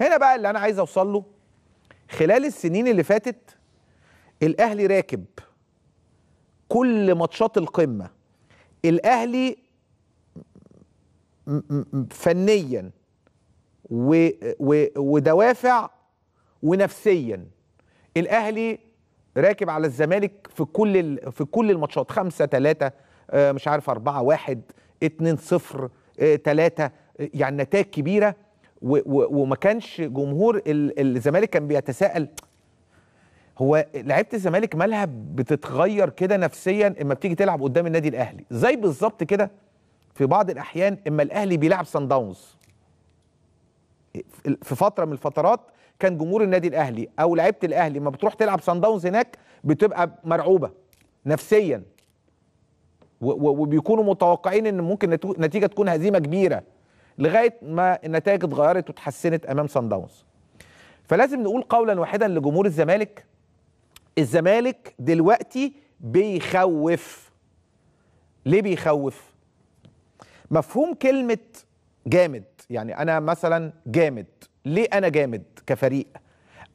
هنا بقى اللي انا عايز اوصل له خلال السنين اللي فاتت الاهلي راكب كل ماتشات القمه الاهلي فنيا و و ودوافع ونفسيا الاهلي راكب على الزمالك في كل في كل الماتشات 5 3 آه، مش عارف 4 1 2 0 3 يعني نتائج كبيره وما كانش جمهور الزمالك كان بيتساءل هو لعيبه الزمالك مالها بتتغير كده نفسيا اما بتيجي تلعب قدام النادي الاهلي زي بالظبط كده في بعض الاحيان اما الاهلي بيلعب سان داونز في فتره من الفترات كان جمهور النادي الاهلي او لعيبه الاهلي ما بتروح تلعب سان داونز هناك بتبقى مرعوبه نفسيا وبيكونوا متوقعين ان ممكن نتيجه تكون هزيمه كبيره لغايه ما النتائج اتغيرت وتحسنت امام سان داونز فلازم نقول قولا واحدا لجمهور الزمالك الزمالك دلوقتي بيخوف ليه بيخوف مفهوم كلمه جامد يعني انا مثلا جامد ليه انا جامد كفريق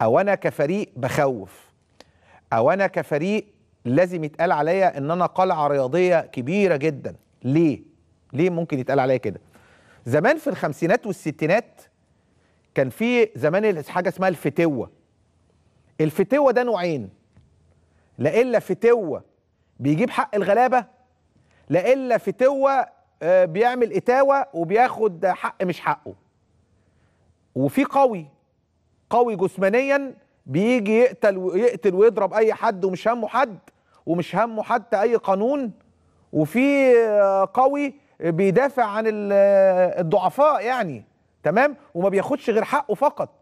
او انا كفريق بخوف او انا كفريق لازم يتقال عليا ان انا قلعه رياضيه كبيره جدا ليه ليه ممكن يتقال عليا كده زمان في الخمسينات والستينات كان في زمان حاجه اسمها الفتوه الفتوه ده نوعين لا الا فتوه بيجيب حق الغلابه لا الا فتوه آه، بيعمل اتاوه وبياخد حق مش حقه وفي قوي قوي جسمانيا بيجي يقتل ويقتل ويضرب اي حد ومش همه حد ومش همه حتى اي قانون وفي آه، قوي بيدافع عن الضعفاء يعني تمام وما بياخدش غير حقه فقط